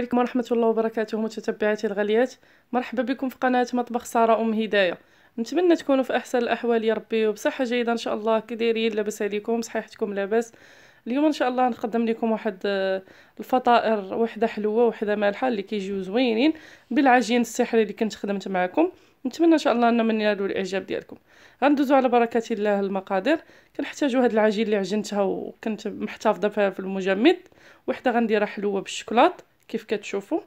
عليكم ورحمة الله وبركاته متتبعاتي الغاليات مرحبا بكم في قناة مطبخ سارة أم هداية نتمنى تكونوا في أحسن الأحوال يا ربي وبصحة جيدة إن شاء الله كي دايرين لاباس عليكم صحيحتكم لاباس اليوم إن شاء الله نقدم لكم واحد آه، الفطائر وحدة حلوة وحدة مالحة اللي كيجيو زوينين بالعجين السحري اللي كنت خدمت معكم نتمنى ان شاء الله ان من ينالوا الاعجاب ديالكم غندوزو على بركه الله المقادير كنحتاجو هاد العجين اللي عجنتها وكنت محتفظه فيها في المجمد وحده غنديرها حلوه بالشكلاط كيف كتشوفوا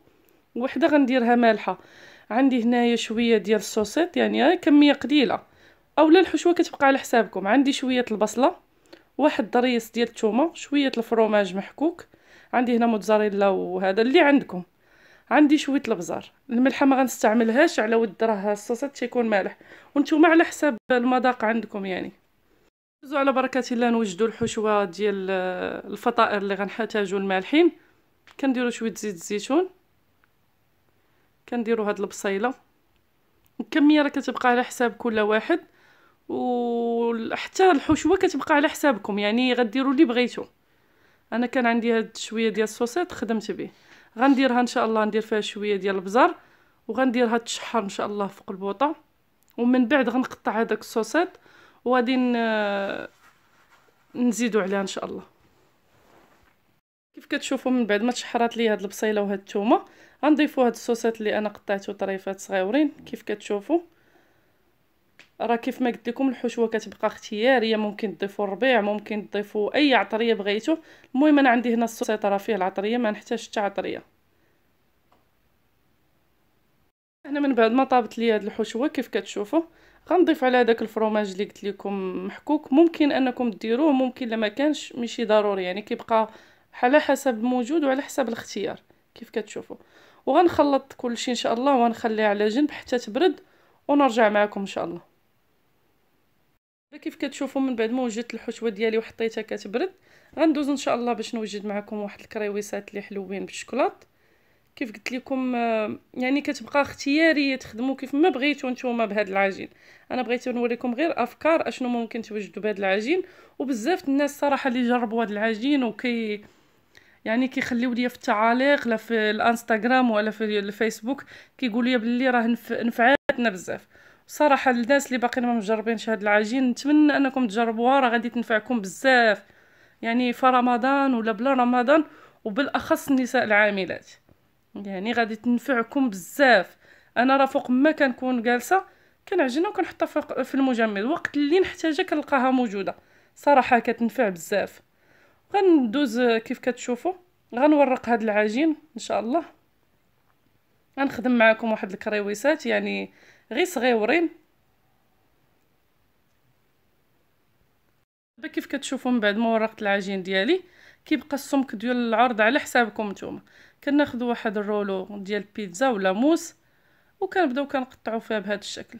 وحده غنديرها مالحه عندي هنايا شويه ديال الصوصيط يعني كميه قليله اولا الحشوه كتبقى على حسابكم عندي شويه البصله واحد ضريس ديال الثومه شويه الفروماج محكوك عندي هنا موتزاريلا وهذا اللي عندكم عندي شويه البزار الملحه ما غنستعملهاش على ود راه الصوصيط تيكون مالح وانتم على حساب المذاق عندكم يعني على بركه الله نوجدوا الحشوه ديال آه، الفطائر اللي غنحتاجو المالحين كنديرو شويه زيت الزيتون كنديرو هاد البصيله الكميه راه كتبقى على حساب كل واحد وحتى الحشوه كتبقى على حسابكم يعني غديروا اللي بغيتو انا كان عندي هاد شويه ديال الصوصيط خدمت به غنديرها ان شاء الله ندير فيها شويه ديال البزار وغنديرها تشحر ان شاء الله فوق البوطه ومن بعد غنقطع هذاك الصوصيط وغادي نزيدو عليها ان شاء الله كيف كتشوفوا من بعد ما تشحرات لي هاد البصيله وهاد الثومه غنضيفوا هاد الصوصات اللي انا قطعته طريفات صغيورين كيف كتشوفوا راه كيف ما قلت لكم الحشوه كتبقى اختياريه ممكن تضيفوا الربيع ممكن تضيفوا اي عطريه بغيتو المهم انا عندي هنا الصوصات راه فيه العطريه ما نحتاج حتى عطريه هنا من بعد ما طابت لي هاد الحشوه كيف كتشوفوا غنضيف على داك الفروماج اللي قلت لكم محكوك ممكن انكم ديروه ممكن لما كانش ماشي ضروري يعني كيبقى على حسب الموجود وعلى حسب الاختيار كيف كتشوفوا وغنخلط كل شيء ان شاء الله وغنخليها على جنب حتى تبرد ونرجع معكم ان شاء الله كيف كتشوفوا من بعد ما وجدت الحشوه ديالي وحطيتها كتبرد غندوز ان شاء الله باش نوجد معكم واحد الكريويسات اللي حلوين بالشكلاط كيف قلت لكم آه، يعني كتبقى اختياريه تخدموا كيف ما بغيتوا نتوما بهذا العجين انا بغيت نوريكم غير افكار اشنو ممكن توجدوا بهذا العجين وبزاف الناس صراحه اللي جربوا هذا العجين وكي يعني كيخليو ليا في التعاليق لا في الانستغرام ولا في الفيسبوك كيقولوا لي بلي راه نفعاتنا بزاف صراحه الناس اللي باقيين ما مجربينش هاد العجين نتمنى انكم تجربوها راه غادي تنفعكم بزاف يعني في رمضان ولا بلا رمضان وبالاخص النساء العاملات يعني غادي تنفعكم بزاف انا راه فوق ما كنكون جالسه كنعجنها وكنحطها في المجمد وقت اللي نحتاجها كنلقاها موجوده صراحه كتنفع بزاف غندوز كيف كتشوفوا غنورق هاد العجين ان شاء الله غنخدم معكم واحد الكريويسات يعني غير صغيورين دابا كيف كتشوفوا من بعد ما ورقت العجين ديالي كيبقى السمك ديال العرض على حسابكم نتوما كناخذ واحد الرولو ديال البيتزا ولا موس وكنبداو كنقطعوا فيها بهذا الشكل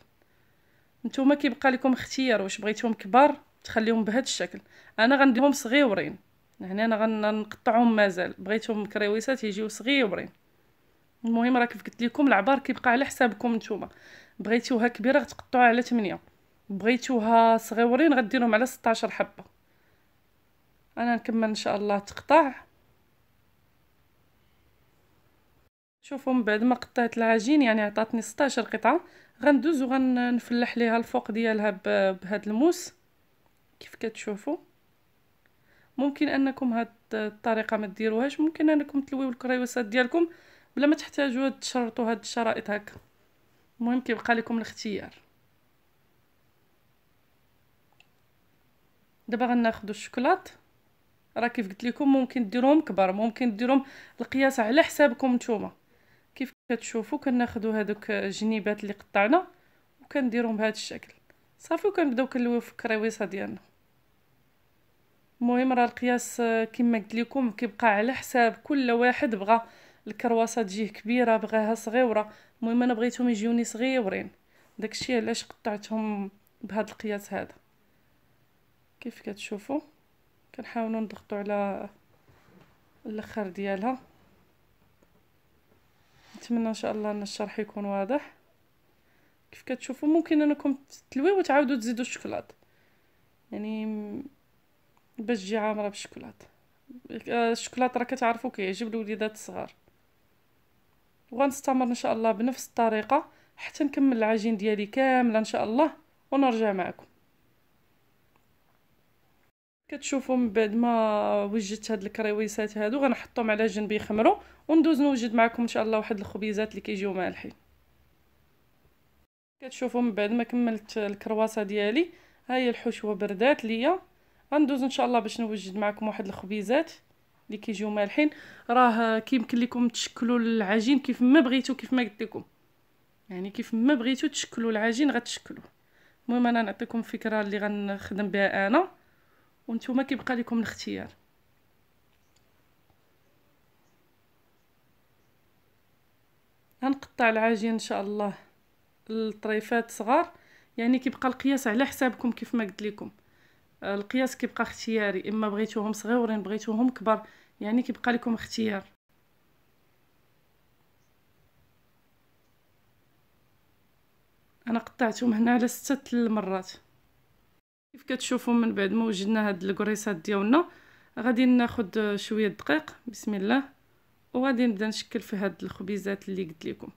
نتوما كيبقى لكم اختيار واش بغيتهم كبار تخليهم بهذا الشكل انا غنديهم صغيورين هنا انا غنقطعهم مازال بغيتهم كريويسات يجيو صغيورين المهم راه كيف قلت لكم العبار كيبقى على حسابكم نتوما بغيتوها كبيره غتقطعوها على 8 بغيتوها صغيورين غديرهم على 16 حبه انا نكمل ان شاء الله تقطع شوفوا من بعد ما قطعت العجين يعني عطاتني 16 قطعه غندوز وغنفلح ليها الفوق ديالها بهذا الموس كيف كتشوفوا ممكن انكم هاد الطريقه ما ديروهاش ممكن انكم تلويو الكريوسات ديالكم بلا ما تحتاجوا تشرطوا هاد الشرائط هكا المهم كيبقى لكم الاختيار دابا غناخذوا الشوكولات راه كيف قلت لكم ممكن ديروهم كبار ممكن ديروهم القياس على حسابكم نتوما كيف كتشوفوا كناخذوا هذوك الجنيبات اللي قطعنا وكنديرهم بهذا الشكل صافي وكنبداو كنلويو في الكريويصه ديالنا المهم راه القياس آه، كما قلت لكم كيبقى على حساب كل واحد بغى الكرواسه تجيه كبيره بغاها صغيره المهم انا بغيتهم يجيوني صغيورين داكشي علاش قطعتهم بهذا القياس هذا كيف كتشوفوا كنحاولوا نضغطوا على الاخر ديالها نتمنى ان شاء الله ان الشرح يكون واضح كيف كتشوفوا ممكن انكم تلويو وتعاودوا تزيدوا الشكلاط يعني باش تجي عامره بالشكلاط آه، الشكلاط راه كتعرفوا كيعجب الوليدات الصغار وغنستمر ان شاء الله بنفس الطريقه حتى نكمل العجين ديالي كامله ان شاء الله ونرجع معكم كتشوفوا من بعد ما وجدت هاد الكريويسات هادو غنحطهم على جنب يخمروا وندوز نوجد معكم ان شاء الله واحد الخبيزات اللي كيجيو مالحين كتشوفوا من بعد ما كملت الكرواسه ديالي ها هي الحشوه بردات ليا غندوز ان شاء الله باش نوجد معكم واحد الخبيزات اللي كيجيو مالحين راه كيمكن لكم تشكلوا العجين كيف ما بغيتو كيف ما قلت لكم يعني كيف ما بغيتو تشكلوا العجين غتشكلوه المهم انا نعطيكم فكره اللي غنخدم بها انا وانتم كيبقى لكم الاختيار غنقطع العجين ان شاء الله الطريفات صغار يعني كيبقى القياس على حسابكم كيف ما قلت لكم القياس كيبقى اختياري اما بغيتوهم صغيورين بغيتوهم كبار يعني كيبقى لكم اختيار انا قطعتهم هنا على ستة المرات كيف كتشوفوا من بعد ما وجدنا هاد الكريسات ديالنا غادي ناخد شويه دقيق بسم الله وغادي نبدا نشكل في هاد الخبيزات اللي قلت لكم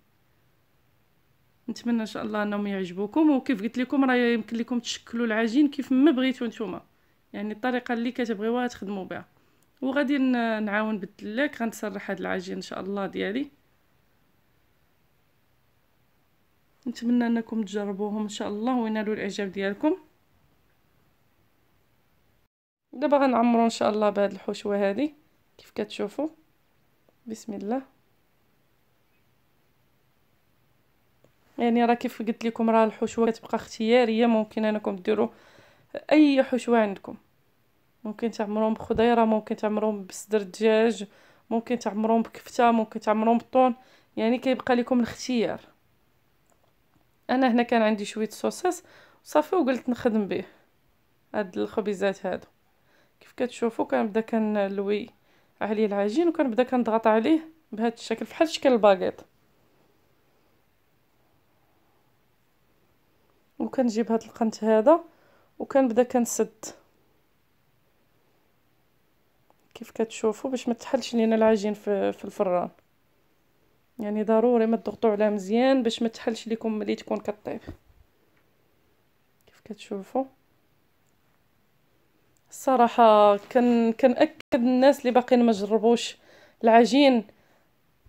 نتمنى ان شاء الله انهم يعجبوكم وكيف قلت لكم راه يمكن لكم تشكلوا العجين كيف ما بغيتو نتوما يعني الطريقه اللي كتبغيوها تخدموا بها وغادي نعاون بالدلاك غنسرح هاد العجين ان شاء الله ديالي نتمنى انكم تجربوهم ان شاء الله وينالوا الاعجاب ديالكم دابا غنعمروا ان شاء الله بهاد الحشوه هذه كيف كتشوفوا بسم الله يعني راه كيف قلت لكم راه الحشوه كتبقى اختياريه ممكن انكم ديروا اي حشوه عندكم ممكن تعمروهم بخضيره ممكن تعمروهم بصدر دجاج ممكن تعمروهم بكفته ممكن تعمروهم بالطون يعني كيبقى لكم الاختيار انا هنا كان عندي شويه صوصيص وصافي وقلت نخدم به هاد الخبيزات هادو كيف كتشوفوا كنبدا كنلوي عليه العجين وكنبدا كنضغط عليه بهذا الشكل بحال شكل الباغيط وكنجيب هاد القنت هذا وكنبدا كنسد كيف كتشوفوا باش ما تحلش لينا العجين في, في الفران يعني ضروري ما تضغطوا عليها مزيان باش ما تحلش لكم ملي تكون كطيب كيف كتشوفوا الصراحه كن كنأكد الناس اللي باقيين ما جربوش العجين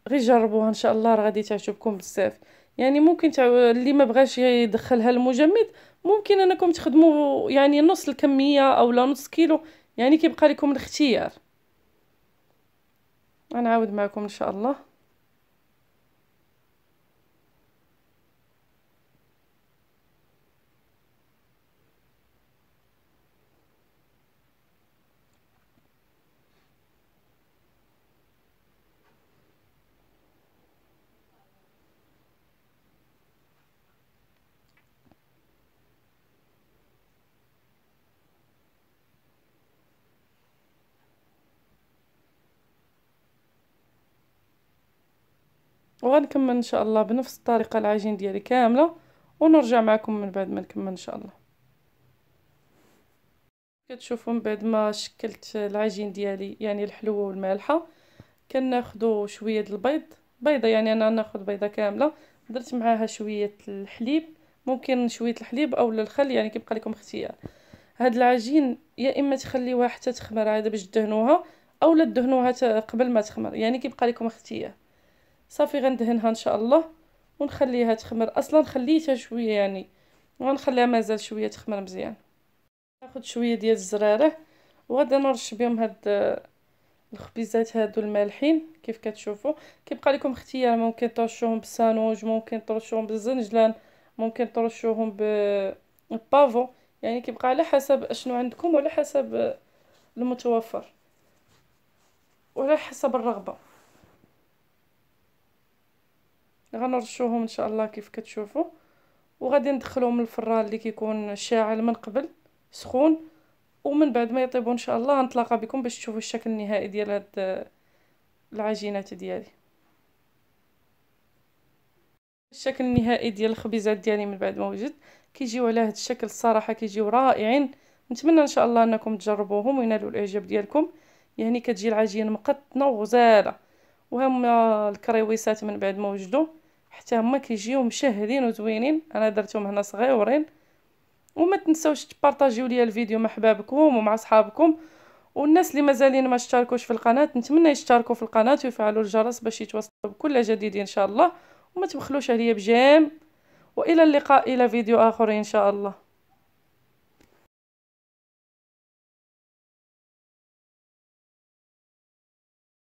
غير جربوها ان شاء الله راه غادي تعجبكم بزاف يعني ممكن تعو... اللي ما بغاش يدخلها المجمد ممكن انكم تخدموا يعني نص الكميه او لا نص كيلو يعني كيبقى لكم الاختيار غنعاود معكم ان شاء الله وغنكمل ان شاء الله بنفس الطريقه العجين ديالي كامله ونرجع معكم من بعد ما نكمل ان شاء الله كتشوفوا من بعد ما شكلت العجين ديالي يعني الحلوه والمالحه كناخذوا شويه ديال البيض بيضه يعني انا ناخذ بيضه كامله درت معاها شويه الحليب ممكن شويه الحليب او الخل يعني كيبقى لكم اختيار هاد العجين يا اما تخليوها حتى تخمر عاد باش تدهنوها اولا تدهنوها قبل ما تخمر يعني كيبقى لكم اختيار صافي غندهنها ان شاء الله ونخليها تخمر اصلا خليتها شويه يعني وغنخليها مازال شويه تخمر مزيان ناخذ شويه ديال الزراره وغادا نرش بهم هاد الخبيزات هادو المالحين كيف كتشوفوا كيبقى لكم اختيار ممكن ترشوهم بالسانوج ممكن ترشوهم بالزنجلان ممكن ترشوهم بالبافو يعني كيبقى على حسب اشنو عندكم وعلى حسب المتوفر وعلى حسب الرغبه غنرشوهم ان شاء الله كيف كتشوفوا وغادي ندخلهم الفران اللي كيكون شاعل من قبل سخون ومن بعد ما يطيبوا ان شاء الله نتلاقى بكم باش تشوفوا الشكل النهائي ديال هاد العجينات ديالي الشكل النهائي ديال الخبيزات ديالي من بعد ما وجد كيجيو على هذا الشكل الصراحه كيجيو رائعين نتمنى ان شاء الله انكم تجربوهم وينالوا الاعجاب ديالكم يعني كتجي العجين مقطنه وغزاله وهما الكريويسات من بعد ما وجدوا حتى هما كيجيو مشهدين وزوينين انا درتهم هنا صغيورين وما تنساوش تبارطاجيو ليا الفيديو مع حبابكم ومع صحابكم والناس اللي مازالين ما اشتركوش في القناه نتمنى يشتركوا في القناه ويفعلوا الجرس باش يتوصلوا بكل جديد ان شاء الله وما تبخلوش عليا بجام والى اللقاء الى فيديو اخر ان شاء الله